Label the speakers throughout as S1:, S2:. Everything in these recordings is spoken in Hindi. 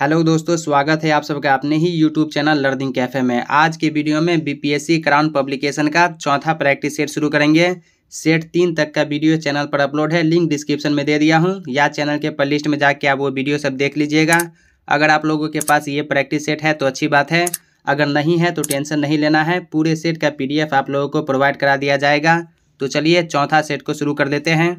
S1: हेलो दोस्तों स्वागत है आप सबका अपने ही यूट्यूब चैनल लर्निंग कैफे में आज के वीडियो में बीपीएससी क्राउन पब्लिकेशन का चौथा प्रैक्टिस सेट शुरू करेंगे सेट तीन तक का वीडियो चैनल पर अपलोड है लिंक डिस्क्रिप्शन में दे दिया हूँ या चैनल के प्लेलिस्ट में जाके आप वो वीडियो सब देख लीजिएगा अगर आप लोगों के पास ये प्रैक्टिस सेट है तो अच्छी बात है अगर नहीं है तो टेंशन नहीं लेना है पूरे सेट का पी आप लोगों को प्रोवाइड करा दिया जाएगा तो चलिए चौथा सेट को शुरू कर देते हैं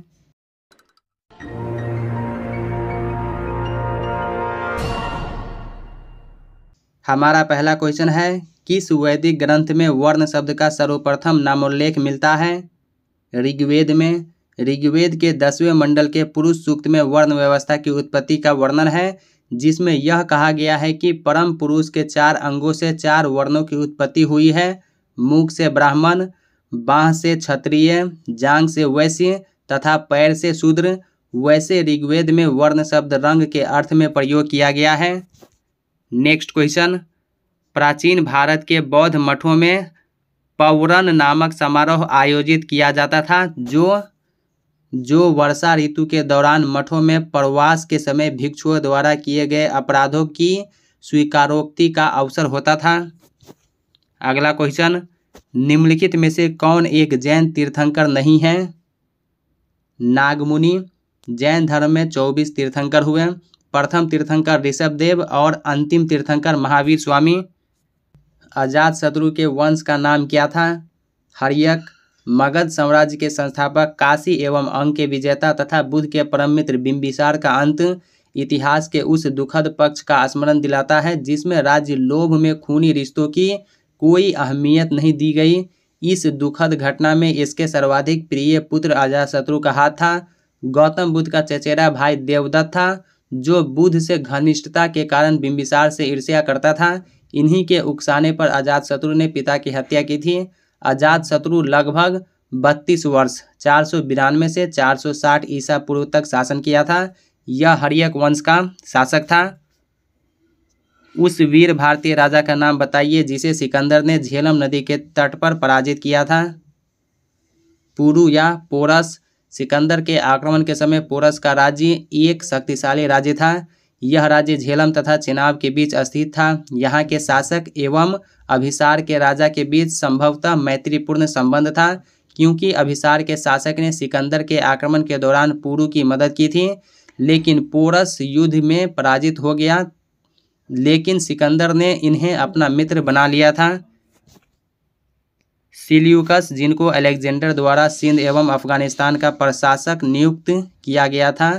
S1: हमारा पहला क्वेश्चन है किस वैदिक ग्रंथ में वर्ण शब्द का सर्वप्रथम नामोल्लेख मिलता है ऋग्वेद में ऋग्वेद के दसवें मंडल के पुरुष सूक्त में वर्ण व्यवस्था की उत्पत्ति का वर्णन है जिसमें यह कहा गया है कि परम पुरुष के चार अंगों से चार वर्णों की उत्पत्ति हुई है मुख से ब्राह्मण बाह से क्षत्रिय जांग से वैश्य तथा पैर से शूद्र वैसे ऋग्वेद में वर्ण शब्द रंग के अर्थ में प्रयोग किया गया है नेक्स्ट क्वेश्चन प्राचीन भारत के बौद्ध मठों में पवरन नामक समारोह आयोजित किया जाता था जो जो वर्षा ऋतु के दौरान मठों में प्रवास के समय भिक्षुओं द्वारा किए गए अपराधों की स्वीकारोक्ति का अवसर होता था अगला क्वेश्चन निम्नलिखित में से कौन एक जैन तीर्थंकर नहीं है नागमुनि जैन धर्म में चौबीस तीर्थंकर हुए प्रथम तीर्थंकर ऋषभदेव और अंतिम तीर्थंकर महावीर स्वामी आजाद शत्रु के वंश का नाम क्या था हरियक मगध साम्राज्य के संस्थापक काशी एवं अंग के विजेता तथा बुद्ध के परम मित्र बिंबिसार का अंत इतिहास के उस दुखद पक्ष का स्मरण दिलाता है जिसमें राज्य लोभ में खूनी रिश्तों की कोई अहमियत नहीं दी गई इस दुखद घटना में इसके सर्वाधिक प्रिय पुत्र शत्रु का हाथ था गौतम बुद्ध का चचेरा भाई देवदत्त था जो बुद्ध से घनिष्ठता के कारण बिंबिसार से ईर्ष्या करता था इन्हीं के उकसाने पर शत्रु ने पिता की हत्या की थी शत्रु लगभग बत्तीस वर्ष चार सौ बिरानवे से चार सौ साठ ईसा पूर्व तक शासन किया था यह हरियक वंश का शासक था उस वीर भारतीय राजा का नाम बताइए जिसे सिकंदर ने झेलम नदी के तट पर पराजित किया था पुरु या पोरस सिकंदर के आक्रमण के समय पोरस का राज्य एक शक्तिशाली राज्य था यह राज्य झेलम तथा चेनाब के बीच स्थित था यहाँ के शासक एवं अभिसार के राजा के बीच संभवतः मैत्रीपूर्ण संबंध था क्योंकि अभिसार के शासक ने सिकंदर के आक्रमण के दौरान पूर्व की मदद की थी लेकिन पोरस युद्ध में पराजित हो गया लेकिन सिकंदर ने इन्हें अपना मित्र बना लिया था सिल्यूकस जिनको अलेक्जेंडर द्वारा सिंध एवं अफगानिस्तान का प्रशासक नियुक्त किया गया था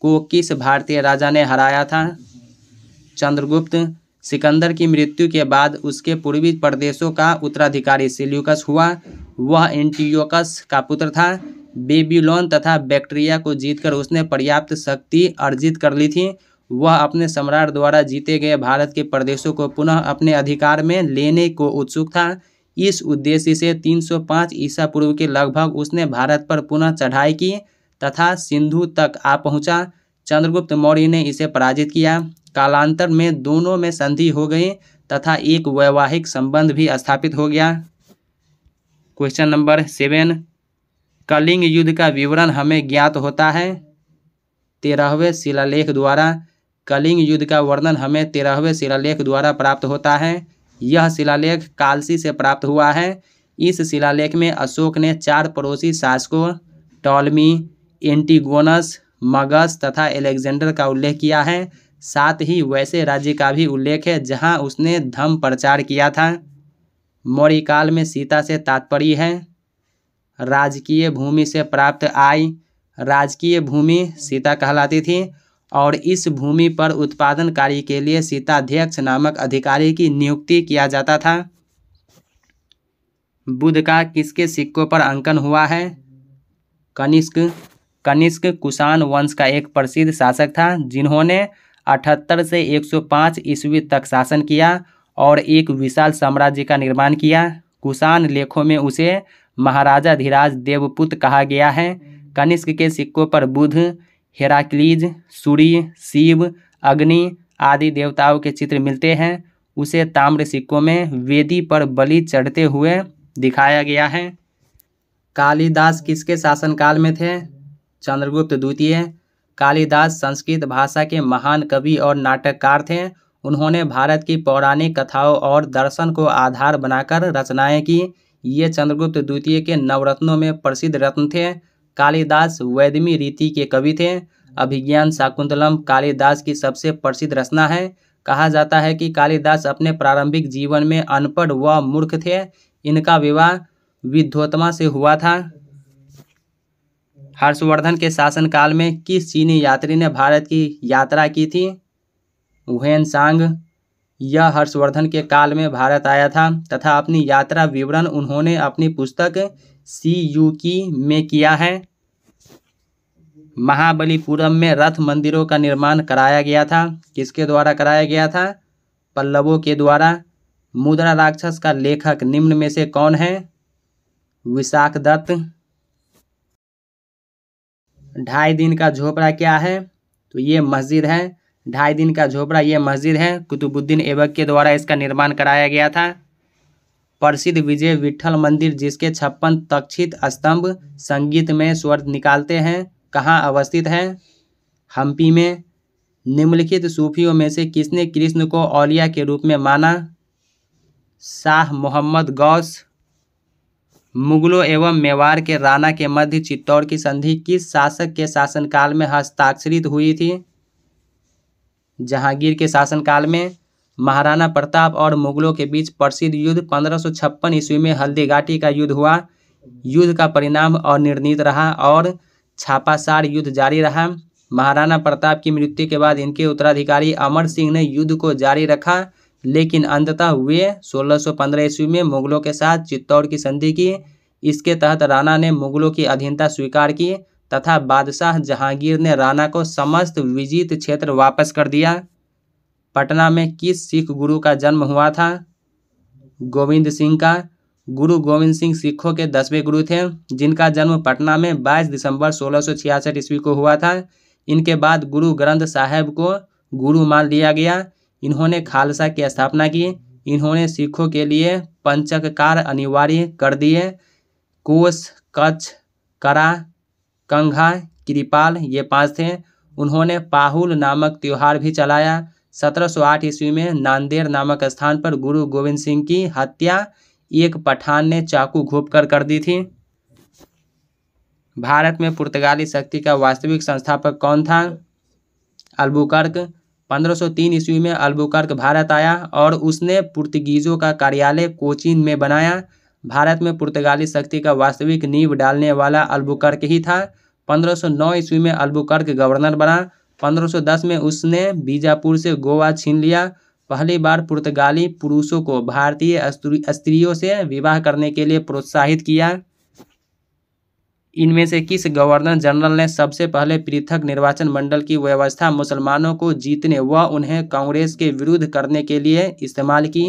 S1: को किस भारतीय राजा ने हराया था चंद्रगुप्त सिकंदर की मृत्यु के बाद उसके पूर्वी प्रदेशों का उत्तराधिकारी सिल्यूकस हुआ वह एंटीयोकस का पुत्र था बेबीलोन तथा बैक्टीरिया को जीतकर उसने पर्याप्त शक्ति अर्जित कर ली थी वह अपने सम्राट द्वारा जीते गए भारत के प्रदेशों को पुनः अपने अधिकार में लेने को उत्सुक था इस उद्देश्य से 305 ईसा पूर्व के लगभग उसने भारत पर पुनः चढ़ाई की तथा सिंधु तक आ पहुंचा चंद्रगुप्त मौर्य ने इसे पराजित किया कालांतर में दोनों में संधि हो गई तथा एक वैवाहिक संबंध भी स्थापित हो गया क्वेश्चन नंबर सेवन कलिंग युद्ध का विवरण हमें ज्ञात होता है तेरहवें शिलालेख द्वारा कलिंग युद्ध का वर्णन हमें तेरहवें शिलालेख द्वारा प्राप्त होता है यह शिलालेख कालसी से प्राप्त हुआ है इस शिलालेख में अशोक ने चार पड़ोसी शासकों टॉलमी एंटीगोनस मगस तथा एलेक्जेंडर का उल्लेख किया है साथ ही वैसे राज्य का भी उल्लेख है जहां उसने धम प्रचार किया था मौर्य काल में सीता से तात्पर्य है राजकीय भूमि से प्राप्त आय राजकीय भूमि सीता कहलाती थी और इस भूमि पर उत्पादन कार्य के लिए सीताध्यक्ष नामक अधिकारी की नियुक्ति किया जाता था बुद्ध का किसके सिक्कों पर अंकन हुआ है कनिष्क कनिष्क कुषाण वंश का एक प्रसिद्ध शासक था जिन्होंने अठहत्तर से 105 ईस्वी तक शासन किया और एक विशाल साम्राज्य का निर्माण किया कुषाण लेखों में उसे महाराजा धीराज देवपुत कहा गया है कनिष्क के सिक्कों पर बुध हेराक्लीज सूर्य शिव अग्नि आदि देवताओं के चित्र मिलते हैं उसे ताम्र सिक्कों में वेदी पर बलि चढ़ते हुए दिखाया गया है कालिदास किसके शासनकाल में थे चंद्रगुप्त द्वितीय कालिदास संस्कृत भाषा के महान कवि और नाटककार थे उन्होंने भारत की पौराणिक कथाओं और दर्शन को आधार बनाकर रचनाएं की ये चंद्रगुप्त द्वितीय के नवरत्नों में प्रसिद्ध रत्न थे कालिदास वैदमी रीति के कवि थे अभिज्ञान शाकुंतलम कालिदास की सबसे प्रसिद्ध रचना है कहा जाता है कि कालिदास अपने प्रारंभिक जीवन में अनपढ़ व मूर्ख थे इनका विवाह विधोत्तमा से हुआ था हर्षवर्धन के शासनकाल में किस चीनी यात्री ने भारत की यात्रा की थी वेन सांग यह हर्षवर्धन के काल में भारत आया था तथा अपनी यात्रा विवरण उन्होंने अपनी पुस्तक सी यू की में किया है महाबलीपुरम में रथ मंदिरों का निर्माण कराया गया था किसके द्वारा कराया गया था पल्लवों के द्वारा मुद्रा राक्षस का लेखक निम्न में से कौन है विशाख दत्त ढाई दिन का झोपड़ा क्या है तो ये मस्जिद है ढाई दिन का झोपड़ा ये मस्जिद है कुतुबुद्दीन ऐबक के द्वारा इसका निर्माण कराया गया था प्रसिद्ध विजय विठल मंदिर जिसके छप्पन तक्षित स्तंभ संगीत में स्वर निकालते हैं कहाँ अवस्थित है हम्पी में निम्नलिखित सूफियों में से किसने कृष्ण को औलिया के रूप में माना शाह मोहम्मद गौस मुगलों एवं मेवाड़ के राणा के मध्य चित्तौड़ की संधि किस शासक के शासनकाल में हस्ताक्षरित हुई थी जहांगीर के शासनकाल में महाराणा प्रताप और मुगलों के बीच प्रसिद्ध युद्ध पंद्रह ईस्वी में हल्दीघाटी का युद्ध हुआ युद्ध का परिणाम अनिर्णित रहा और छापासार युद्ध जारी रहा महाराणा प्रताप की मृत्यु के बाद इनके उत्तराधिकारी अमर सिंह ने युद्ध को जारी रखा लेकिन अंततः हुए 1615 ईस्वी में मुगलों के साथ चित्तौड़ की संधि की इसके तहत राणा ने मुगलों की अधीनता स्वीकार की तथा बादशाह जहांगीर ने राणा को समस्त विजित क्षेत्र वापस कर दिया पटना में किस सिख गुरु का जन्म हुआ था गोविंद सिंह का गुरु गोविंद सिंह सिखों के दसवें गुरु थे जिनका जन्म पटना में 22 दिसंबर सोलह ईस्वी को हुआ था इनके बाद गुरु ग्रंथ साहब को गुरु मान लिया गया इन्होंने खालसा की स्थापना की इन्होंने सिखों के लिए पंचककार अनिवार्य कर दिए कोस कच्छ करा कंघा कृपाल ये पांच थे उन्होंने पाहुल नामक त्यौहार भी चलाया 1708 ईस्वी में नांदेड़ नामक स्थान पर गुरु गोविंद सिंह की हत्या एक पठान ने चाकू घोप कर कर दी थी भारत में पुर्तगाली शक्ति का वास्तविक संस्थापक कौन था अल्बुकर्क 1503 ईस्वी में अल्बुकर्क भारत आया और उसने पुर्तगीज़ों का कार्यालय कोचीन में बनाया भारत में पुर्तगाली शक्ति का वास्तविक नींव डालने वाला अल्बुकर्क ही था 1509 ईस्वी में अल्बुकर्क गवर्नर बना 1510 में उसने बीजापुर से गोवा छीन लिया पहली बार पुर्तगाली पुरुषों को भारतीय स्त्रियों से विवाह करने के लिए प्रोत्साहित किया इनमें से किस गवर्नर जनरल ने सबसे पहले पृथक निर्वाचन मंडल की व्यवस्था मुसलमानों को जीतने व उन्हें कांग्रेस के विरुद्ध करने के लिए इस्तेमाल की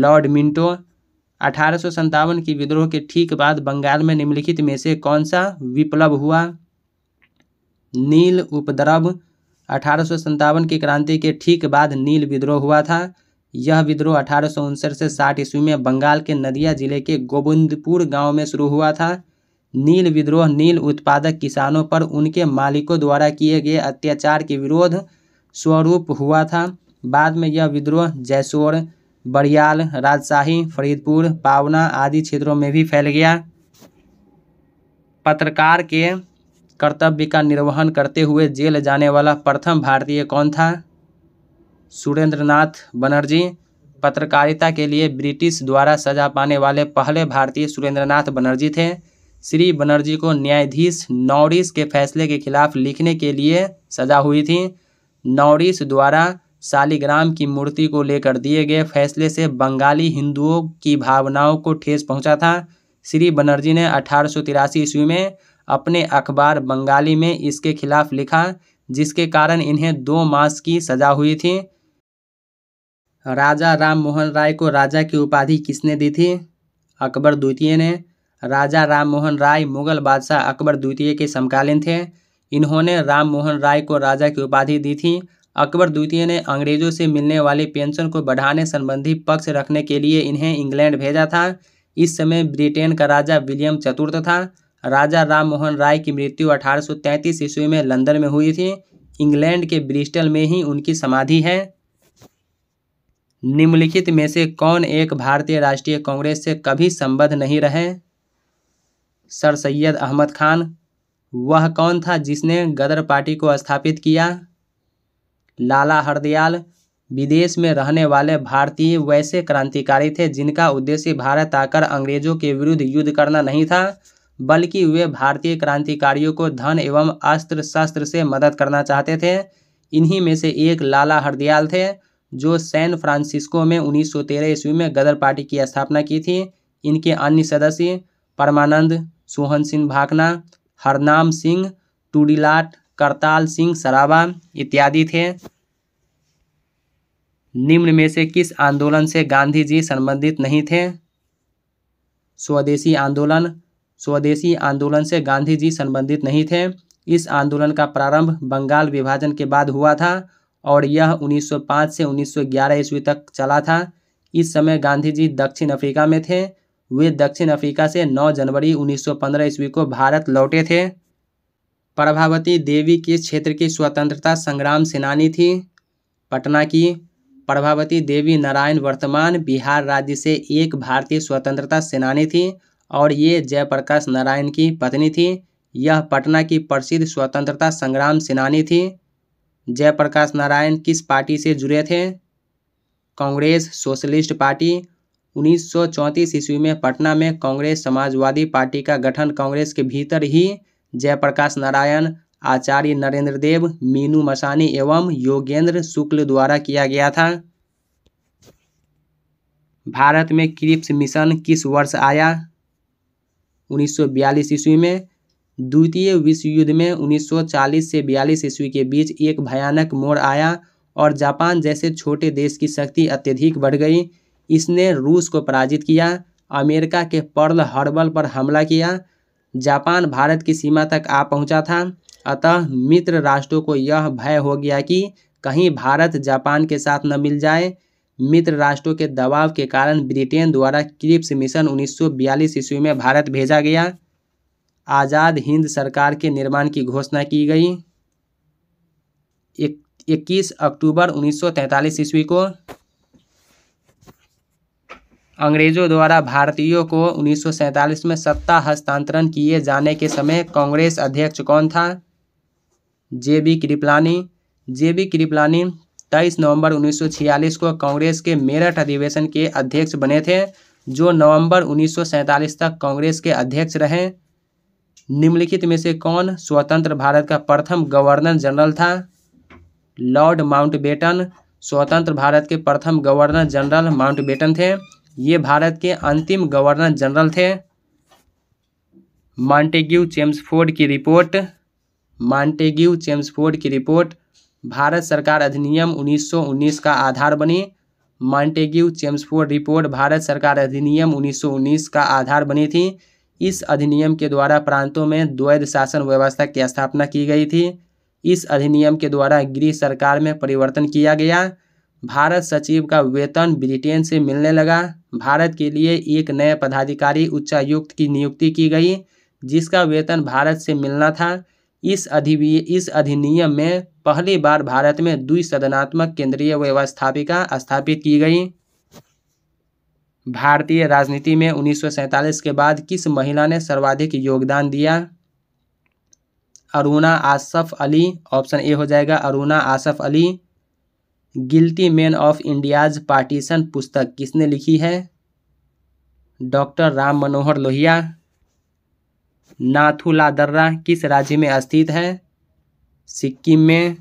S1: लॉर्ड मिंटो अठारह की विद्रोह के ठीक बाद बंगाल में निम्नलिखित में से कौन सा विप्लव हुआ नील उपद्रव अठारह की क्रांति के ठीक बाद नील विद्रोह हुआ था यह विद्रोह अठारह से साठ ईस्वी में बंगाल के नदिया जिले के गोविंदपुर गांव में शुरू हुआ था नील विद्रोह नील उत्पादक किसानों पर उनके मालिकों द्वारा किए गए अत्याचार के विरोध स्वरूप हुआ था बाद में यह विद्रोह जयसोर बरियाल राजशाही फरीदपुर पावना आदि क्षेत्रों में भी फैल गया पत्रकार के कर्तव्य का निर्वहन करते हुए जेल जाने वाला प्रथम भारतीय कौन था सुरेंद्रनाथ बनर्जी पत्रकारिता के लिए ब्रिटिश द्वारा सजा पाने वाले पहले भारतीय सुरेंद्रनाथ बनर्जी थे श्री बनर्जी को न्यायाधीश नौरिस के फैसले के खिलाफ लिखने के लिए सजा हुई थी नौरिस द्वारा शालिग्राम की मूर्ति को लेकर दिए गए फैसले से बंगाली हिंदुओं की भावनाओं को ठेस पहुंचा था श्री बनर्जी ने अठारह ईस्वी में अपने अखबार बंगाली में इसके खिलाफ लिखा जिसके कारण इन्हें दो मास की सजा हुई थी राजा राम मोहन राय को राजा की उपाधि किसने दी थी अकबर द्वितीय ने राजा राम मोहन राय मुगल बादशाह अकबर द्वितीय के समकालीन थे इन्होंने राम मोहन राय को राजा की उपाधि दी थी अकबर द्वितीय ने अंग्रेजों से मिलने वाली पेंशन को बढ़ाने संबंधी पक्ष रखने के लिए इन्हें इंग्लैंड भेजा था इस समय ब्रिटेन का राजा विलियम चतुर्थ था राजा राम मोहन राय की मृत्यु 1833 ईस्वी में लंदन में हुई थी इंग्लैंड के ब्रिस्टल में ही उनकी समाधि है निम्नलिखित में से कौन एक भारतीय राष्ट्रीय कांग्रेस से कभी संबद्ध नहीं रहे सर सैयद अहमद खान वह कौन था जिसने गदर पार्टी को स्थापित किया लाला हरदयाल विदेश में रहने वाले भारतीय वैसे क्रांतिकारी थे जिनका उद्देश्य भारत आकर अंग्रेजों के विरुद्ध युद्ध करना नहीं था बल्कि वे भारतीय क्रांतिकारियों को धन एवं अस्त्र शस्त्र से मदद करना चाहते थे इन्हीं में से एक लाला हरदयाल थे जो सैन फ्रांसिस्को में 1913 ईस्वी में गदर पार्टी की स्थापना की थी इनके अन्य सदस्य परमानंद सोहन सिंह भाकना हरनाम सिंह टूडीलाट करताल सिंह सराबा इत्यादि थे निम्न में से किस आंदोलन से गांधी जी संबंधित नहीं थे स्वदेशी आंदोलन स्वदेशी आंदोलन से गांधी जी संबंधित नहीं थे इस आंदोलन का प्रारंभ बंगाल विभाजन के बाद हुआ था और यह 1905 से 1911 ईस्वी तक चला था इस समय गांधी जी दक्षिण अफ्रीका में थे वे दक्षिण अफ्रीका से 9 जनवरी 1915 ईस्वी को भारत लौटे थे प्रभावती देवी किस क्षेत्र की स्वतंत्रता संग्राम सेनानी थी पटना की प्रभावती देवी नारायण वर्तमान बिहार राज्य से एक भारतीय स्वतंत्रता सेनानी थी और ये जयप्रकाश नारायण की पत्नी थी यह पटना की प्रसिद्ध स्वतंत्रता संग्राम सेनानी थी जयप्रकाश नारायण किस पार्टी से जुड़े थे कांग्रेस सोशलिस्ट पार्टी 1934 ईस्वी में पटना में कांग्रेस समाजवादी पार्टी का गठन कांग्रेस के भीतर ही जयप्रकाश नारायण आचार्य नरेंद्र देव मीनू मसानी एवं योगेंद्र शुक्ल द्वारा किया गया था भारत में क्रिप्स मिशन किस वर्ष आया 1942 ईस्वी में द्वितीय विश्व युद्ध में 1940 से बयालीस ईस्वी के बीच एक भयानक मोड़ आया और जापान जैसे छोटे देश की शक्ति अत्यधिक बढ़ गई इसने रूस को पराजित किया अमेरिका के पर्ल हर्बल पर हमला किया जापान भारत की सीमा तक आ पहुंचा था अतः मित्र राष्ट्रों को यह भय हो गया कि कहीं भारत जापान के साथ न मिल जाए मित्र राष्ट्रों के दबाव के कारण ब्रिटेन द्वारा क्रिप्स मिशन 1942 ईस्वी में भारत भेजा गया आज़ाद हिंद सरकार के निर्माण की घोषणा की गई इक्कीस अक्टूबर 1943 ईस्वी को अंग्रेजों द्वारा भारतीयों को 1947 में सत्ता हस्तांतरण किए जाने के समय कांग्रेस अध्यक्ष कौन था J B Kripalani J B Kripalani तेईस नवंबर 1946 को कांग्रेस के मेरठ अधिवेशन के अध्यक्ष बने थे जो नवंबर 1947 तक कांग्रेस के अध्यक्ष रहे निम्नलिखित में से कौन स्वतंत्र भारत का प्रथम गवर्नर जनरल था लॉर्ड माउंटबेटन स्वतंत्र भारत के प्रथम गवर्नर जनरल माउंटबेटन थे ये भारत के अंतिम गवर्नर जनरल थे मॉन्टेग्यू चेम्सफोर्ड की रिपोर्ट मॉन्टेग्यू चेम्सफोर्ड की रिपोर्ट भारत सरकार अधिनियम 1919 का आधार बने मॉन्टेग्यू चेम्सफोर्ड रिपोर्ट भारत सरकार अधिनियम 1919 का आधार बनी थी इस अधिनियम के द्वारा प्रांतों में द्वैध शासन व्यवस्था की स्थापना की गई थी इस अधिनियम के द्वारा गृह सरकार में परिवर्तन किया गया भारत सचिव का वेतन ब्रिटेन से मिलने लगा भारत के लिए एक नए पदाधिकारी उच्चायुक्त की नियुक्ति की गई जिसका वेतन भारत से मिलना था इस अधिवी इस अधिनियम में पहली बार भारत में द्विसदनात्मक केंद्रीय व्यवस्थापिका स्थापित की गई भारतीय राजनीति में उन्नीस के बाद किस महिला ने सर्वाधिक योगदान दिया अरुणा आसफ अली ऑप्शन ए हो जाएगा Aruna Asaf Ali guilty man of India's partition पुस्तक किसने लिखी है डॉक्टर राम मनोहर लोहिया नाथुला दर्रा किस राज्य में स्थित है सिक्किम में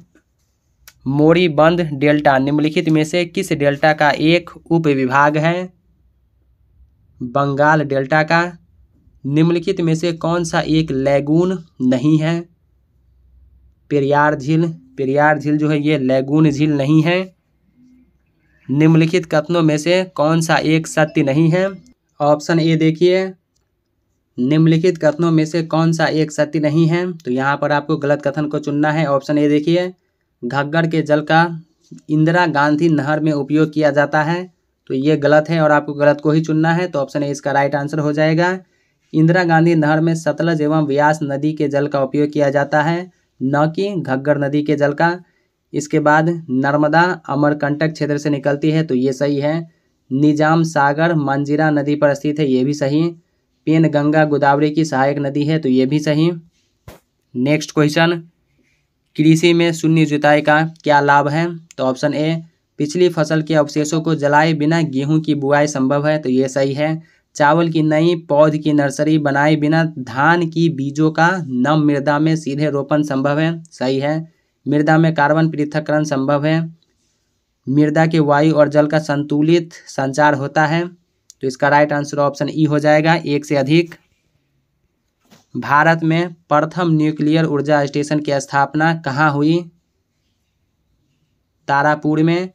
S1: मोरीबंद डेल्टा निम्नलिखित में से किस डेल्टा का एक उप विभाग है बंगाल डेल्टा का निम्नलिखित में से कौन सा एक लैगून नहीं है पेरियार झील पेरियार झील जो है ये लैगून झील नहीं है निम्नलिखित कथनों में से कौन सा एक सत्य नहीं है ऑप्शन ए देखिए निम्नलिखित कथनों में से कौन सा एक सत्य नहीं है तो यहाँ पर आपको गलत कथन को चुनना है ऑप्शन ए देखिए घग्गर के जल का इंदिरा गांधी नहर में उपयोग किया जाता है तो ये गलत है और आपको गलत को ही चुनना है तो ऑप्शन ए इसका राइट आंसर हो जाएगा इंदिरा गांधी नहर में सतलज एवं व्यास नदी के जल का उपयोग किया जाता है न कि घग्गर नदी के जल का इसके बाद नर्मदा अमरकंटक क्षेत्र से निकलती है तो ये सही है निजाम सागर मंजीरा नदी पर स्थित है ये भी सही है पेन गंगा गोदावरी की सहायक नदी है तो ये भी सही नेक्स्ट क्वेश्चन कृषि में शून्य जुताई का क्या लाभ है तो ऑप्शन ए पिछली फसल के अवशेषों को जलाए बिना गेहूं की बुआई संभव है तो ये सही है चावल की नई पौध की नर्सरी बनाए बिना धान की बीजों का नम मृदा में सीधे रोपण संभव है सही है मृदा में कार्बन पृथककरण संभव है मृदा के वायु और जल का संतुलित संचार होता है तो इसका राइट आंसर ऑप्शन ई हो जाएगा एक से अधिक भारत में प्रथम न्यूक्लियर ऊर्जा स्टेशन की स्थापना कहाँ हुई तारापुर में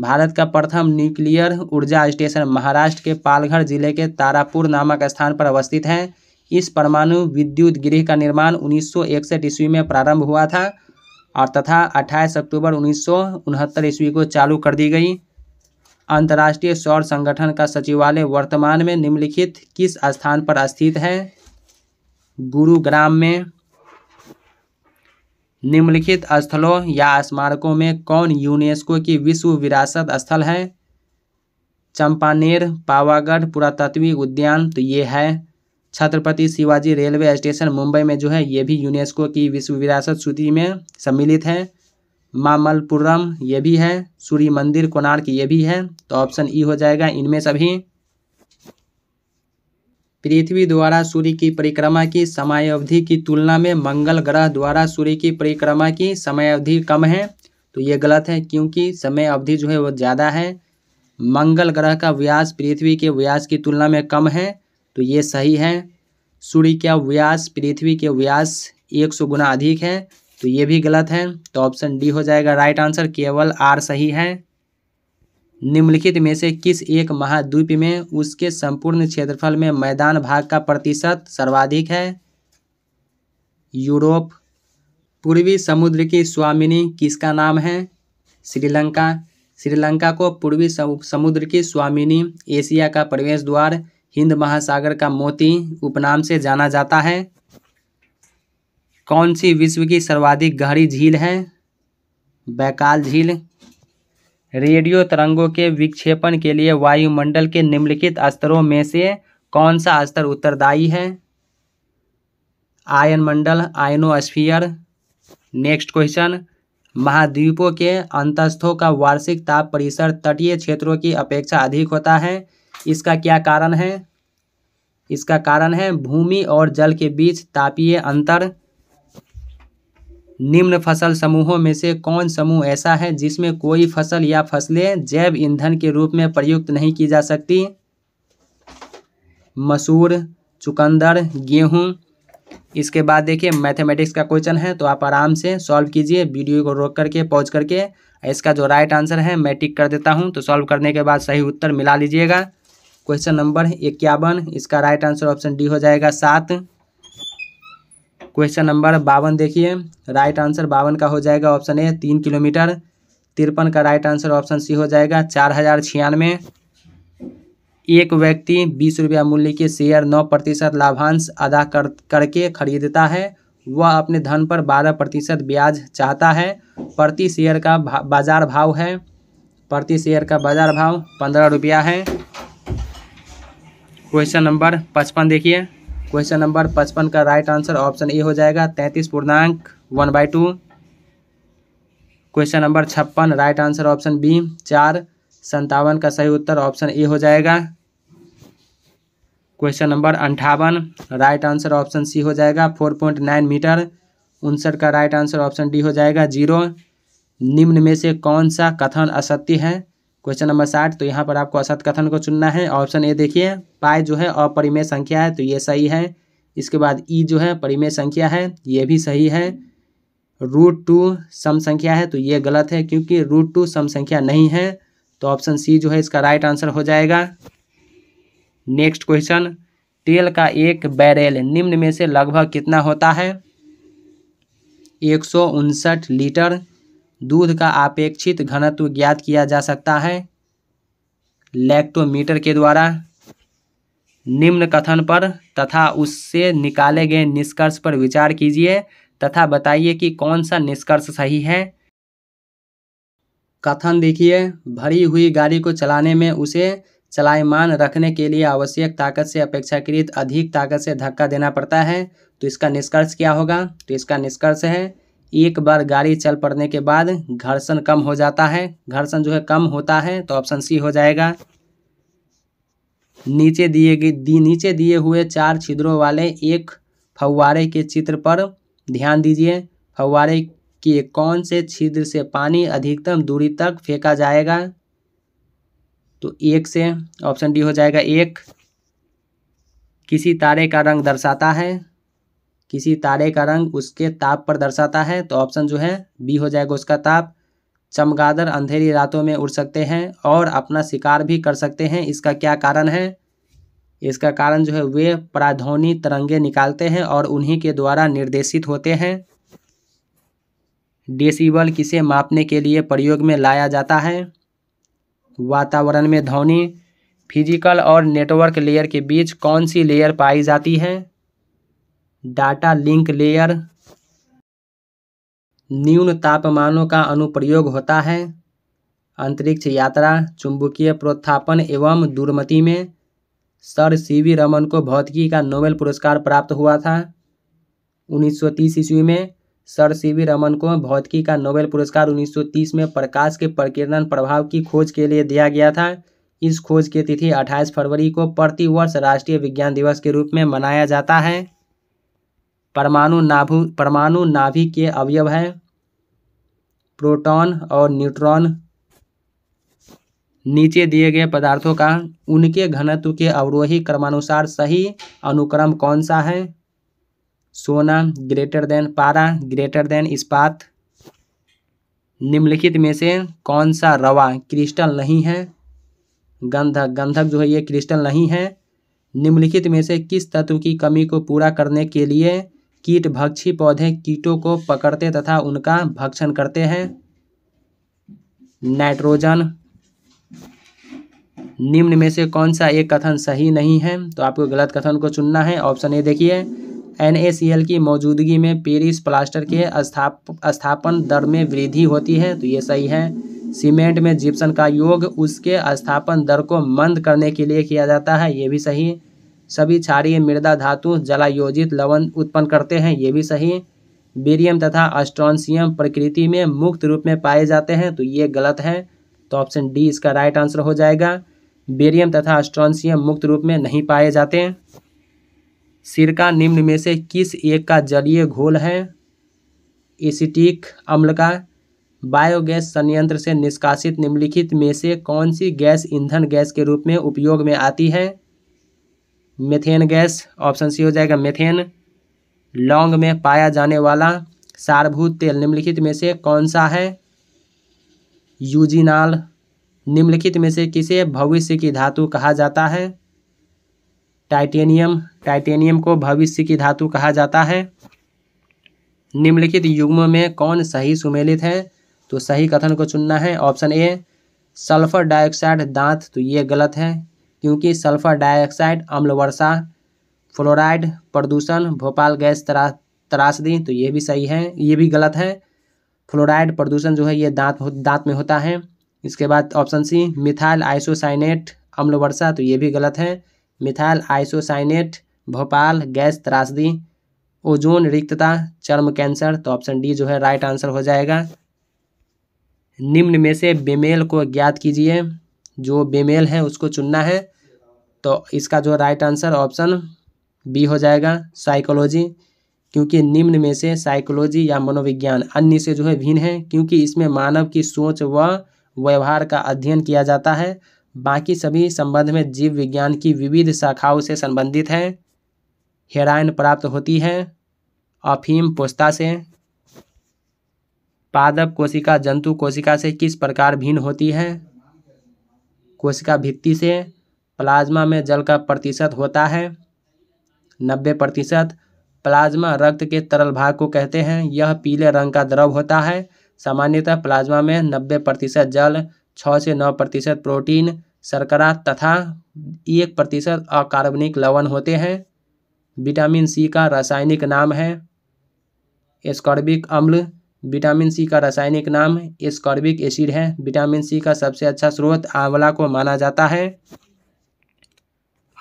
S1: भारत का प्रथम न्यूक्लियर ऊर्जा स्टेशन महाराष्ट्र के पालघर जिले के तारापुर नामक स्थान पर अवस्थित है इस परमाणु विद्युत गृह का निर्माण उन्नीस सौ इकसठ ईस्वी में प्रारंभ हुआ था और तथा 28 अक्टूबर उन्नीस ईस्वी को चालू कर दी गई अंतर्राष्ट्रीय सौर संगठन का सचिवालय वर्तमान में निम्नलिखित किस स्थान पर स्थित है गुरुग्राम में निम्नलिखित स्थलों या स्मारकों में कौन यूनेस्को की विश्व विरासत स्थल है चंपानेर पावागढ़ पुरातत्वीय उद्यान तो ये है छत्रपति शिवाजी रेलवे स्टेशन मुंबई में जो है ये भी यूनेस्को की विश्व विरासत सूची में सम्मिलित है मामलपुरम ये भी है सूर्य मंदिर कोणार्क ये भी है तो ऑप्शन ई e हो जाएगा इनमें सभी पृथ्वी द्वारा सूर्य की परिक्रमा की समय अवधि की तुलना में मंगल ग्रह द्वारा सूर्य की परिक्रमा की समय अवधि कम है तो ये गलत है क्योंकि समय अवधि जो है वो ज़्यादा है मंगल ग्रह का व्यास पृथ्वी के व्यास की तुलना में कम है तो ये सही है सूर्य का व्यास पृथ्वी के व्यास एक सौ गुना अधिक है तो ये भी गलत है तो ऑप्शन डी हो जाएगा राइट आंसर केवल आर सही है निम्नलिखित में से किस एक महाद्वीप में उसके संपूर्ण क्षेत्रफल में मैदान भाग का प्रतिशत सर्वाधिक है यूरोप पूर्वी समुद्र की स्वामिनी किसका नाम है श्रीलंका श्रीलंका को पूर्वी समुद्र की स्वामिनी एशिया का प्रवेश द्वार हिंद महासागर का मोती उपनाम से जाना जाता है कौन सी विश्व की सर्वाधिक गहरी झील है बैकाल झील रेडियो तरंगों के विक्षेपण के लिए वायुमंडल के निम्नलिखित स्तरों में से कौन सा स्तर उत्तरदायी है आयन मंडल आयनोस्फियर नेक्स्ट क्वेश्चन महाद्वीपों के अंतस्थों का वार्षिक ताप परिसर तटीय क्षेत्रों की अपेक्षा अधिक होता है इसका क्या कारण है इसका कारण है भूमि और जल के बीच तापीय अंतर निम्न फसल समूहों में से कौन समूह ऐसा है जिसमें कोई फसल या फसलें जैव ईंधन के रूप में प्रयुक्त नहीं की जा सकती मसूर चुकंदर गेहूँ इसके बाद देखिए मैथमेटिक्स का क्वेश्चन है तो आप आराम से सॉल्व कीजिए वीडियो को रोक करके पॉज करके इसका जो राइट आंसर है मैं टिक कर देता हूँ तो सॉल्व करने के बाद सही उत्तर मिला लीजिएगा क्वेश्चन नंबर इक्यावन इसका राइट आंसर ऑप्शन डी हो जाएगा सात क्वेश्चन नंबर बावन देखिए राइट आंसर बावन का हो जाएगा ऑप्शन ए तीन किलोमीटर तिरपन का राइट आंसर ऑप्शन सी हो जाएगा चार हज़ार छियानवे एक व्यक्ति बीस रुपया मूल्य के शेयर नौ प्रतिशत लाभांश अदा कर करके खरीदता है वह अपने धन पर बारह प्रतिशत ब्याज चाहता है प्रति शेयर का भा, बाजार भाव है प्रति शेयर का बाजार भाव पंद्रह रुपया है क्वेश्चन नंबर पचपन देखिए क्वेश्चन नंबर पचपन का राइट आंसर ऑप्शन ए हो जाएगा तैंतीस पूर्णांक one by two question number छप्पन राइट आंसर ऑप्शन बी चार संतावन का सही उत्तर ऑप्शन ए हो जाएगा क्वेश्चन नंबर अंठावन राइट आंसर ऑप्शन सी हो जाएगा फोर पॉइंट नाइन मीटर उनसठ का राइट आंसर ऑप्शन डी हो जाएगा जीरो निम्न में से कौन सा कथन असत्य है क्वेश्चन नंबर साठ तो यहाँ पर आपको असत कथन को चुनना है ऑप्शन ए देखिए पाए जो है अपरिमेय संख्या है तो ये सही है इसके बाद ई e जो है परिमेय संख्या है ये भी सही है रूट टू सम संख्या है तो ये गलत है क्योंकि रूट टू सम संख्या नहीं है तो ऑप्शन सी जो है इसका राइट आंसर हो जाएगा नेक्स्ट क्वेश्चन तेल का एक बैरेल निम्न में से लगभग कितना होता है एक लीटर दूध का अपेक्षित घनत्व ज्ञात किया जा सकता है लैक्टोमीटर के द्वारा निम्न कथन पर तथा उससे निकाले गए निष्कर्ष पर विचार कीजिए तथा बताइए कि कौन सा निष्कर्ष सही है कथन देखिए भरी हुई गाड़ी को चलाने में उसे चलायमान रखने के लिए आवश्यक ताकत से अपेक्षाकृत अधिक ताकत से धक्का देना पड़ता है तो इसका निष्कर्ष क्या होगा तो इसका निष्कर्ष है एक बार गाड़ी चल पड़ने के बाद घर्षण कम हो जाता है घर्षण जो है कम होता है तो ऑप्शन सी हो जाएगा नीचे दिए दी नीचे दिए हुए चार छिद्रों वाले एक फव्वारे के चित्र पर ध्यान दीजिए फव्वारे के कौन से छिद्र से पानी अधिकतम दूरी तक फेंका जाएगा तो एक से ऑप्शन डी हो जाएगा एक किसी तारे का रंग दर्शाता है किसी तारे का रंग उसके ताप पर दर्शाता है तो ऑप्शन जो है बी हो जाएगा उसका ताप चमगादर अंधेरी रातों में उड़ सकते हैं और अपना शिकार भी कर सकते हैं इसका क्या कारण है इसका कारण जो है वे प्राध्वनि तरंगे निकालते हैं और उन्हीं के द्वारा निर्देशित होते हैं डेसिबल किसे मापने के लिए प्रयोग में लाया जाता है वातावरण में ध्वनि फिजिकल और नेटवर्क लेयर के बीच कौन सी लेयर पाई जाती है डाटा लिंक लेयर न्यून तापमानों का अनुप्रयोग होता है अंतरिक्ष यात्रा चुंबकीय प्रोत्थापन एवं दुर्मति में सर सी वी रमन को भौतिकी का नोबेल पुरस्कार प्राप्त हुआ था 1930 ईस्वी में सर सी वी रमन को भौतिकी का नोबेल पुरस्कार 1930 में प्रकाश के प्रकीर्णन प्रभाव की खोज के लिए दिया गया था इस खोज की तिथि 28 फरवरी को प्रतिवर्ष राष्ट्रीय विज्ञान दिवस के रूप में मनाया जाता है परमाणु नाभु परमाणु नाभि के अवयव हैं प्रोटॉन और न्यूट्रॉन नीचे दिए गए पदार्थों का उनके घनत्व के अवरोही क्रमानुसार सही अनुक्रम कौन सा है सोना ग्रेटर देन पारा ग्रेटर देन इस्पात निम्नलिखित में से कौन सा रवा क्रिस्टल नहीं है गंधक गंधक जो है ये क्रिस्टल नहीं है निम्नलिखित में से किस तत्व की कमी को पूरा करने के लिए कीट भक्षी पौधे कीटों को पकड़ते तथा उनका भक्षण करते हैं नाइट्रोजन निम्न में से कौन सा एक कथन सही नहीं है तो आपको गलत कथन को चुनना है ऑप्शन ए देखिए एन की मौजूदगी में पेरिस प्लास्टर के स्थाप स्थापन दर में वृद्धि होती है तो ये सही है सीमेंट में जिप्सन का योग उसके स्थापन दर को मंद करने के लिए किया जाता है ये भी सही सभी क्षारीय मृदा धातु जलायोजित लवण उत्पन्न करते हैं ये भी सही बेरियम तथा अस्ट्रॉन्सियम प्रकृति में मुक्त रूप में पाए जाते हैं तो ये गलत है तो ऑप्शन डी इसका राइट आंसर हो जाएगा बेरियम तथा अस्ट्रॉन्सियम मुक्त रूप में नहीं पाए जाते सिरका निम्न में से किस एक का जलीय घोल है एसिटिक अम्ल का बायोगैस संयंत्र से निष्कासित निम्नलिखित में से कौन सी गैस ईंधन गैस के रूप में उपयोग में आती है मेथेन गैस ऑप्शन सी हो जाएगा मेथेन लौंग में पाया जाने वाला सारभूत तेल निम्नलिखित में से कौन सा है यूजिनाल निम्नलिखित में से किसे भविष्य की धातु कहा जाता है टाइटेनियम टाइटेनियम को भविष्य की धातु कहा जाता है निम्नलिखित युग्म में कौन सही सुमेलित है तो सही कथन को चुनना है ऑप्शन ए सल्फर डाइऑक्साइड दांत तो ये गलत है क्योंकि सल्फर डाइऑक्साइड अम्ल वर्षा फ्लोराइड प्रदूषण भोपाल गैस तरा त्रासदी तो ये भी सही है ये भी गलत है फ्लोराइड प्रदूषण जो है ये दांत दांत में होता है इसके बाद ऑप्शन सी मिथाइल आइसोसाइनेट अम्ल वर्षा तो ये भी गलत है मिथाइल आइसोसाइनेट भोपाल गैस त्रासदी ओजोन रिक्तता चर्म कैंसर तो ऑप्शन डी जो है राइट आंसर हो जाएगा निम्न में से बेमेल को ज्ञात कीजिए जो बेमेल है उसको चुनना है तो इसका जो राइट आंसर ऑप्शन बी हो जाएगा साइकोलॉजी क्योंकि निम्न में से साइकोलॉजी या मनोविज्ञान अन्य से जो है भिन्न है क्योंकि इसमें मानव की सोच व व्यवहार का अध्ययन किया जाता है बाकी सभी संबंध में जीव विज्ञान की विविध शाखाओं से संबंधित हैं हेराइन प्राप्त होती है अफीम पोस्ता से पादप कोशिका जंतु कोशिका से किस प्रकार भिन्न होती है कोशिका भित्ति से प्लाज्मा में जल का प्रतिशत होता है नब्बे प्रतिशत प्लाज्मा रक्त के तरल भाग को कहते हैं यह पीले रंग का द्रव होता है सामान्यतः प्लाज्मा में नब्बे प्रतिशत जल छः से नौ प्रतिशत प्रोटीन शर्करा तथा एक प्रतिशत अकार्बनिक लवण होते हैं विटामिन सी का रासायनिक नाम है स्कॉर्बिक अम्ल विटामिन सी का रासायनिक नाम एस्कॉर्बिक एसिड है विटामिन सी का सबसे अच्छा स्रोत आंवला को माना जाता है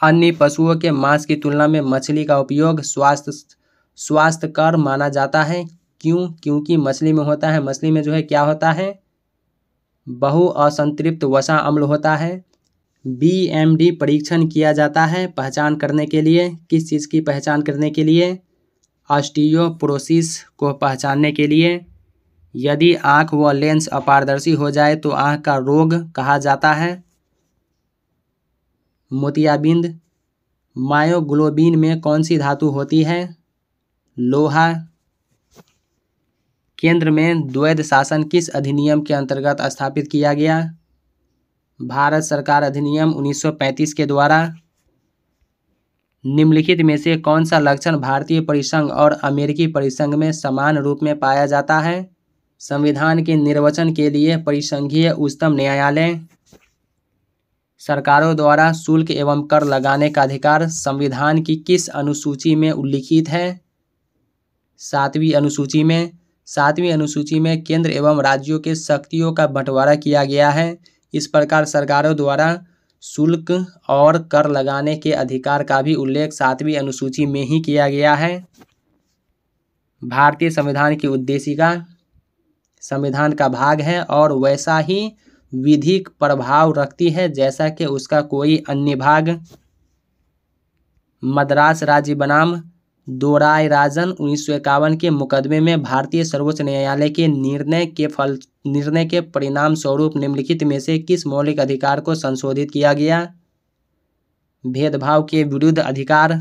S1: अन्य पशुओं के मांस की तुलना में मछली का उपयोग स्वास्थ्य स्वास्थ्यकर माना जाता है क्यों क्योंकि मछली में होता है मछली में जो है क्या होता है बहु असंतृप्त वसा अम्ल होता है बीएमडी परीक्षण किया जाता है पहचान करने के लिए किस चीज़ की पहचान करने के लिए ऑस्टियोपोरोसिस को पहचानने के लिए यदि आँख व लेंस अपारदर्शी हो जाए तो आँख का रोग कहा जाता है मोतियाबिंद मायोग्लोबिन में कौन सी धातु होती है लोहा केंद्र में द्वैध शासन किस अधिनियम के अंतर्गत स्थापित किया गया भारत सरकार अधिनियम 1935 के द्वारा निम्नलिखित में से कौन सा लक्षण भारतीय परिसंघ और अमेरिकी परिसंघ में समान रूप में पाया जाता है संविधान के निर्वचन के लिए परिसंघीय उच्चतम न्यायालय सरकारों द्वारा शुल्क एवं कर लगाने का अधिकार संविधान की किस अनुसूची में उल्लिखित है सातवीं अनुसूची में सातवीं अनुसूची में केंद्र एवं राज्यों के शक्तियों का बंटवारा किया गया है इस प्रकार सरकारों द्वारा शुल्क और कर लगाने के अधिकार का भी उल्लेख सातवीं अनुसूची में ही किया गया है भारतीय संविधान की उद्देशिका संविधान का भाग है और वैसा ही विधिक प्रभाव रखती है जैसा कि उसका कोई अन्य भाग मद्रास राज्य बनाम दोरायराजन उन्नीस सौ इक्यावन के मुकदमे में भारतीय सर्वोच्च न्यायालय के निर्णय के फल निर्णय के परिणाम स्वरूप निम्नलिखित में से किस मौलिक अधिकार को संशोधित किया गया भेदभाव के विरुद्ध अधिकार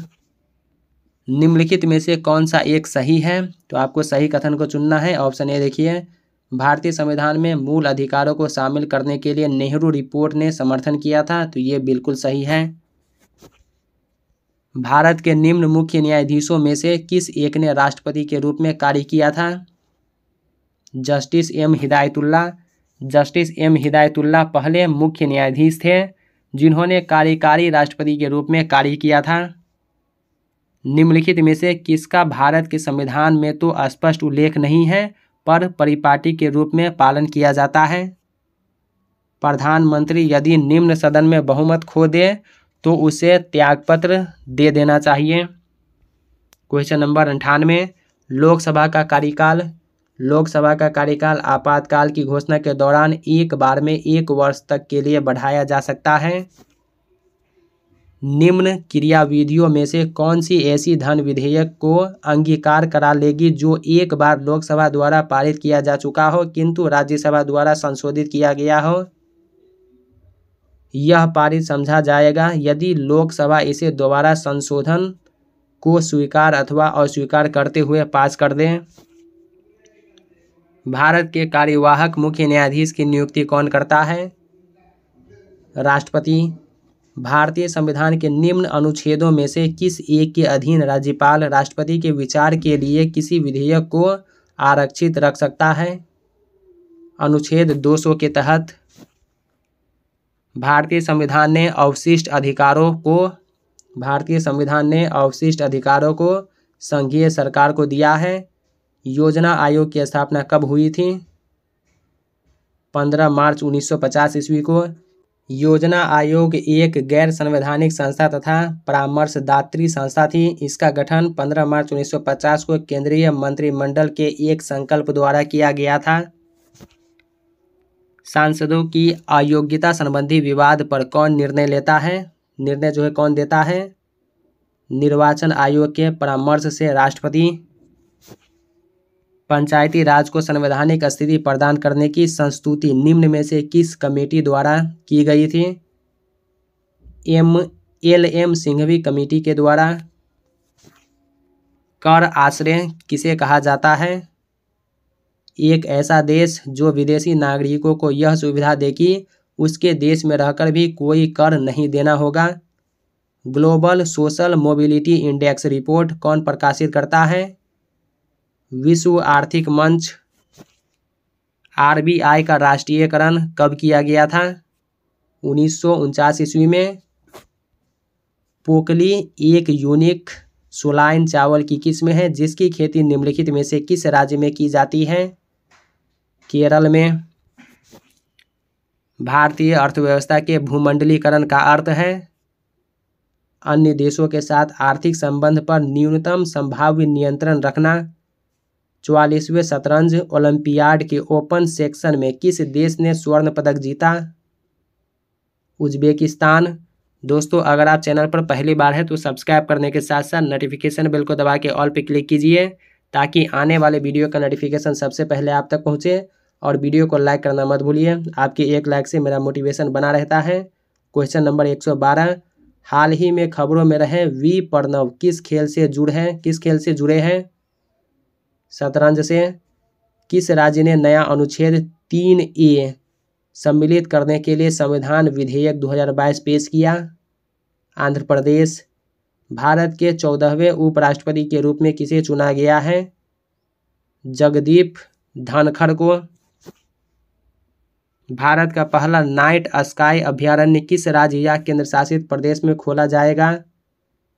S1: निम्नलिखित में से कौन सा एक सही है तो आपको सही कथन को चुनना है ऑप्शन ए देखिए भारतीय संविधान में मूल अधिकारों को शामिल करने के लिए नेहरू रिपोर्ट ने समर्थन किया था तो ये बिल्कुल सही है भारत के निम्न मुख्य न्यायाधीशों में से किस एक ने राष्ट्रपति के रूप में कार्य किया था justice M Hidayatullah justice M Hidayatullah पहले मुख्य न्यायाधीश थे जिन्होंने कार्यकारी राष्ट्रपति के रूप में कार्य किया था निम्नलिखित में से किसका भारत के संविधान में तो स्पष्ट उल्लेख नहीं है पर परिपाटी के रूप में पालन किया जाता है प्रधानमंत्री यदि निम्न सदन में बहुमत खो दे तो उसे त्यागपत्र दे देना चाहिए क्वेश्चन नंबर अंठानवे लोकसभा का कार्यकाल लोकसभा का कार्यकाल आपातकाल की घोषणा के दौरान एक बार में एक वर्ष तक के लिए बढ़ाया जा सकता है निम्न क्रियाविधियों में से कौन सी ऐसी धन विधेयक को अंगीकार करा लेगी जो एक बार लोकसभा द्वारा पारित किया जा चुका हो किंतु राज्यसभा द्वारा संशोधित किया गया हो यह पारित समझा जाएगा यदि लोकसभा इसे दोबारा संशोधन को स्वीकार अथवा अस्वीकार करते हुए पास कर दें भारत के कार्यवाहक मुख्य न्यायाधीश की नियुक्ति कौन करता है राष्ट्रपति भारतीय संविधान के निम्न अनुच्छेदों में से किस एक के अधीन राज्यपाल राष्ट्रपति के विचार के लिए किसी विधेयक को आरक्षित रख सकता है अनुच्छेद 200 के तहत भारतीय संविधान ने अवशिष्ट अधिकारों को भारतीय संविधान ने अवशिष्ट अधिकारों को संघीय सरकार को दिया है योजना आयोग की स्थापना कब हुई थी 15 मार्च 1950 ईस्वी को योजना आयोग एक गैर संवैधानिक संस्था तथा परामर्शदात्री संस्था थी इसका गठन 15 मार्च 1950 को केंद्रीय मंत्रिमंडल के एक संकल्प द्वारा किया गया था सांसदों की अयोग्यता संबंधी विवाद पर कौन निर्णय लेता है निर्णय जो है कौन देता है निर्वाचन आयोग के परामर्श से राष्ट्रपति पंचायती राज को संवैधानिक स्थिति प्रदान करने की संस्तुति निम्न में से किस कमेटी द्वारा की गई थी M L M Singhvi committee के द्वारा कर आश्रय किसे कहा जाता है एक ऐसा देश जो विदेशी नागरिकों को यह सुविधा देगी उसके देश में रहकर भी कोई कर नहीं देना होगा global social mobility index report कौन प्रकाशित करता है विश्व आर्थिक मंच आरबीआई का राष्ट्रीयकरण कब किया गया था उन्नीस ईस्वी में पोकली एक यूनिक सोलाइन चावल की किस्म है जिसकी खेती निम्नलिखित में से किस राज्य में की जाती है केरल में भारतीय अर्थव्यवस्था के भूमंडलीकरण का अर्थ है अन्य देशों के साथ आर्थिक संबंध पर न्यूनतम संभाव्य नियंत्रण रखना चौवालीसवें शतरंज ओलंपियाड के ओपन सेक्शन में किस देश ने स्वर्ण पदक जीता उज्बेकिस्तान दोस्तों अगर आप चैनल पर पहली बार है तो सब्सक्राइब करने के साथ साथ नोटिफिकेशन बिल को दबा के ऑल पर क्लिक कीजिए ताकि आने वाले वीडियो का नोटिफिकेशन सबसे पहले आप तक पहुँचे और वीडियो को लाइक करना मत भूलिए आपके एक लाइक से मेरा मोटिवेशन बना रहता है क्वेश्चन नंबर 112 हाल ही में खबरों में रहे वी प्रणव किस खेल से जुड़ हैं किस खेल से जुड़े हैं शतरंज से किस राज्य ने नया अनुच्छेद तीन ए सम्मिलित करने के लिए संविधान विधेयक 2022 पेश किया आंध्र प्रदेश भारत के चौदहवें उपराष्ट्रपति के रूप में किसे चुना गया है जगदीप धनखड़ को भारत का पहला नाइट स्काई अभ्यारण्य किस राज्य या केंद्रशासित प्रदेश में खोला जाएगा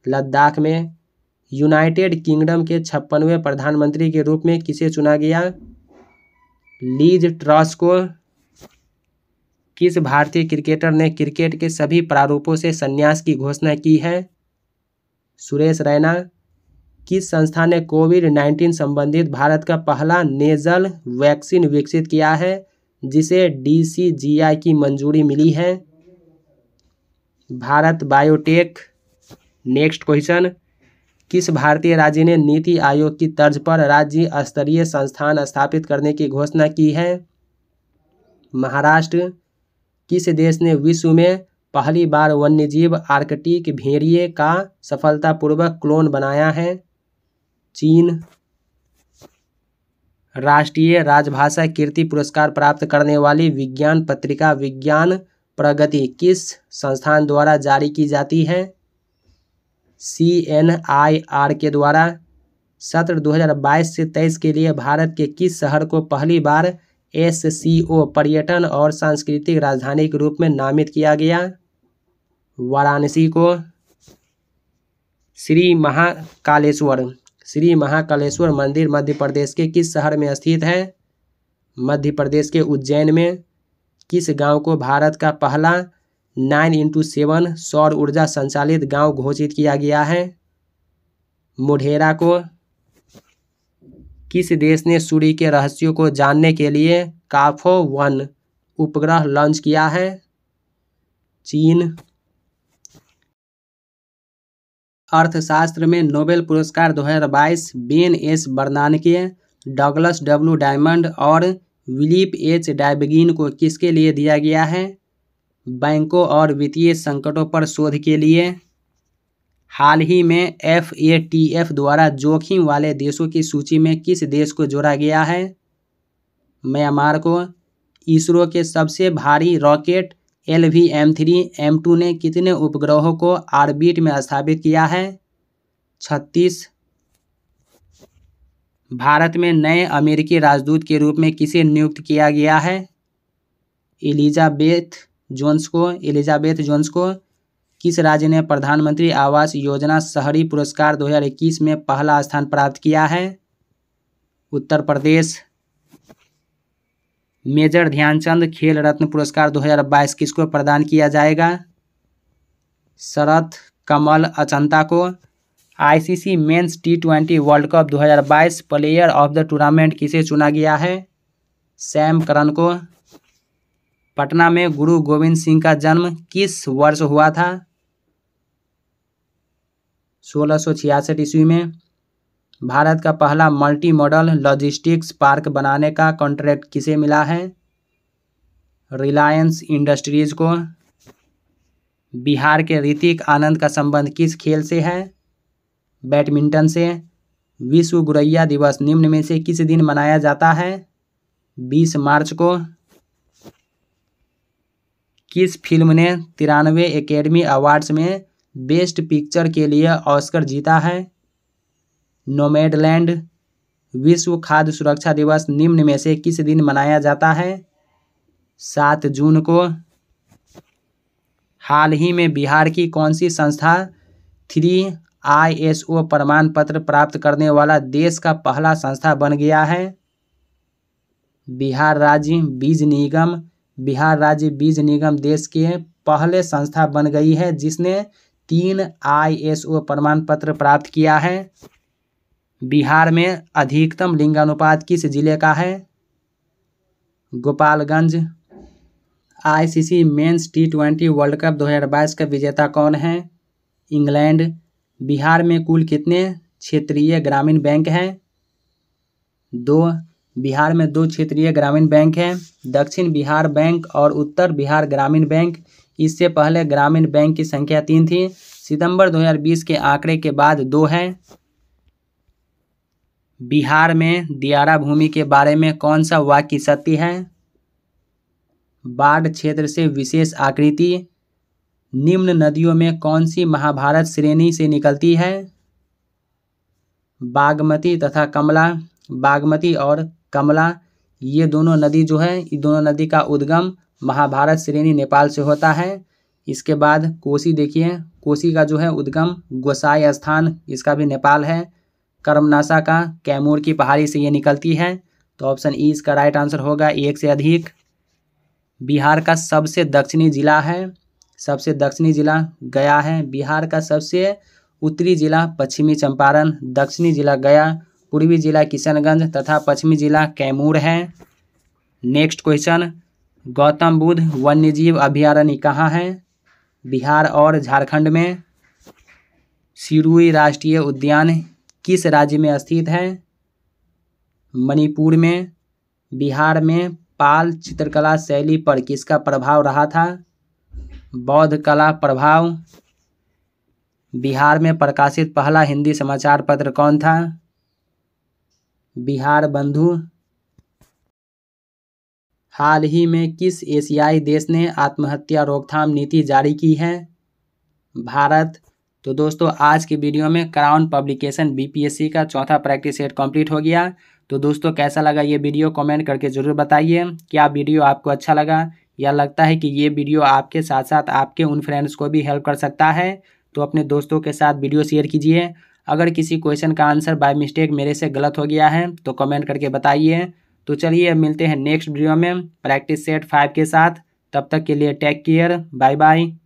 S1: लद्दाख में यूनाइटेड किंगडम के छप्पनवें प्रधानमंत्री के रूप में किसे चुना गया लीज ट्रॉस को किस भारतीय क्रिकेटर ने क्रिकेट के सभी प्रारूपों से संन्यास की घोषणा की है सुरेश रैना किस संस्था ने कोविड नाइन्टीन संबंधित भारत का पहला नेजल वैक्सीन विकसित किया है जिसे डीसीजीआई की मंजूरी मिली है भारत बायोटेक नेक्स्ट क्वेश्चन किस भारतीय राज्य ने नीति आयोग की तर्ज पर राज्य स्तरीय संस्थान स्थापित करने की घोषणा की है महाराष्ट्र किस देश ने विश्व में पहली बार वन्यजीव आर्कटिक भेड़िए का सफलतापूर्वक क्लोन बनाया है चीन राष्ट्रीय राजभाषा कीर्ति पुरस्कार प्राप्त करने वाली विज्ञान पत्रिका विज्ञान प्रगति किस संस्थान द्वारा जारी की जाती है सी एन आई आर के द्वारा सत्र 2022 से 23 के लिए भारत के किस शहर को पहली बार एस सी ओ पर्यटन और सांस्कृतिक राजधानी के रूप में नामित किया गया वाराणसी को श्री महाकालेश्वर श्री महाकालेश्वर मंदिर मध्य प्रदेश के किस शहर में स्थित है मध्य प्रदेश के उज्जैन में किस गांव को भारत का पहला नाइन इंटू सेवन सौर ऊर्जा संचालित गांव घोषित किया गया है मुढ़ेरा को किस देश ने सूर्य के रहस्यों को जानने के लिए काफो वन उपग्रह लॉन्च किया है चीन अर्थशास्त्र में नोबेल पुरस्कार 2022 Ben S Bernanke Douglas W Diamond और विलीप एच डाइबगिन को किसके लिए दिया गया है बैंकों और वित्तीय संकटों पर शोध के लिए हाल ही में एफ ए टी एफ द्वारा जोखिम वाले देशों की सूची में किस देश को जोड़ा गया है म्यांमार को इसरो के सबसे भारी rocket L V M three M two ने कितने उपग्रहों को आर्बिट में स्थापित किया है छत्तीस भारत में नए अमेरिकी राजदूत के रूप में किसे नियुक्त किया गया है एलिजाबेथ जोन्स को एलिजाबेथ जोन्स को किस राज्य ने प्रधानमंत्री आवास योजना शहरी पुरस्कार 2021 में पहला स्थान प्राप्त किया है उत्तर प्रदेश मेजर ध्यानचंद खेल रत्न पुरस्कार 2022 किसको प्रदान किया जाएगा शरत कमल अचंता को ICC men's T twenty world cup 2022 player of the tournament किसे चुना गया है सैम करण को पटना में गुरु गोविंद सिंह का जन्म किस वर्ष हुआ था सोलह सौ छियासठ ईस्वी में भारत का पहला मल्टी मॉडल लॉजिस्टिक्स पार्क बनाने का कॉन्ट्रैक्ट किसे मिला है रिलायंस इंडस्ट्रीज को बिहार के ऋतिक आनंद का संबंध किस खेल से है बैडमिंटन से विश्व गुरैया दिवस निम्न में से किस दिन मनाया जाता है 20 मार्च को किस फिल्म ने तिरानवे एकेडमी अवार्ड्स में बेस्ट पिक्चर के लिए ऑस्कर जीता है नोमेडलैंड विश्व खाद्य सुरक्षा दिवस निम्न में से किस दिन मनाया जाता है सात जून को हाल ही में बिहार की कौन सी संस्था थ्री आई एस ओ प्रमाण पत्र प्राप्त करने वाला देश का पहला संस्था बन गया है बिहार राज्य बीज निगम बिहार राज्य बीज निगम देश के पहले संस्था बन गई है जिसने तीन आई एस ओ प्रमाण पत्र प्राप्त किया है बिहार में अधिकतम लिंगानुपात किस जिले का है Gopalganj ICC men's T twenty world cup 2022 का विजेता कौन है इंग्लैंड बिहार में कुल कितने क्षेत्रीय ग्रामीण बैंक हैं दो बिहार में दो क्षेत्रीय ग्रामीण बैंक हैं दक्षिण बिहार बैंक और उत्तर बिहार ग्रामीण बैंक इससे पहले ग्रामीण बैंक की संख्या तीन थी सितंबर 2020 के आंकड़े के बाद दो हैं बिहार में दियारा भूमि के बारे में कौन सा वाक्य सत्य है बाढ़ क्षेत्र से विशेष आकृति निम्न नदियों में कौन सी महाभारत श्रेणी से निकलती है बागमती तथा कमला बागमती और कमला ये दोनों नदी जो है ये दोनों नदी का उद्गम महाभारत श्रेणी नेपाल से होता है इसके बाद कोसी देखिए कोसी का जो है उद्गम गोसाई स्थान इसका भी नेपाल है कर्मनाशा का कैमूर की पहाड़ी से ये निकलती है तो ऑप्शन ई e इसका राइट आंसर होगा e एक से अधिक बिहार का सबसे दक्षिणी जिला है सबसे दक्षिणी जिला गया है बिहार का सबसे उत्तरी जिला पश्चिमी चंपारण दक्षिणी जिला गया पूर्वी जिला किशनगंज तथा पश्चिमी जिला कैमूर है नेक्स्ट क्वेश्चन गौतम बुद्ध वन्यजीव अभ्यारण्य कहाँ है बिहार और झारखंड में सिरुई राष्ट्रीय उद्यान किस राज्य में स्थित है मणिपुर में बिहार में पाल चित्रकला शैली पर किसका प्रभाव रहा था बौद्ध कला प्रभाव बिहार में प्रकाशित पहला हिंदी समाचार पत्र कौन था बिहार बंधु हाल ही में किस एशियाई देश ने आत्महत्या रोकथाम नीति जारी की है भारत तो दोस्तों आज की वीडियो में क्राउन पब्लिकेशन बीपीएससी का चौथा प्रैक्टिस सेट कंप्लीट हो गया तो दोस्तों कैसा लगा ये वीडियो कमेंट करके ज़रूर बताइए क्या वीडियो आपको अच्छा लगा या लगता है कि ये वीडियो आपके साथ साथ आपके उन फ्रेंड्स को भी हेल्प कर सकता है तो अपने दोस्तों के साथ वीडियो शेयर कीजिए अगर किसी क्वेश्चन का आंसर बाय मिस्टेक मेरे से गलत हो गया है तो कमेंट करके बताइए तो चलिए मिलते हैं नेक्स्ट वीडियो में प्रैक्टिस सेट फाइव के साथ तब तक के लिए टेक केयर बाय बाय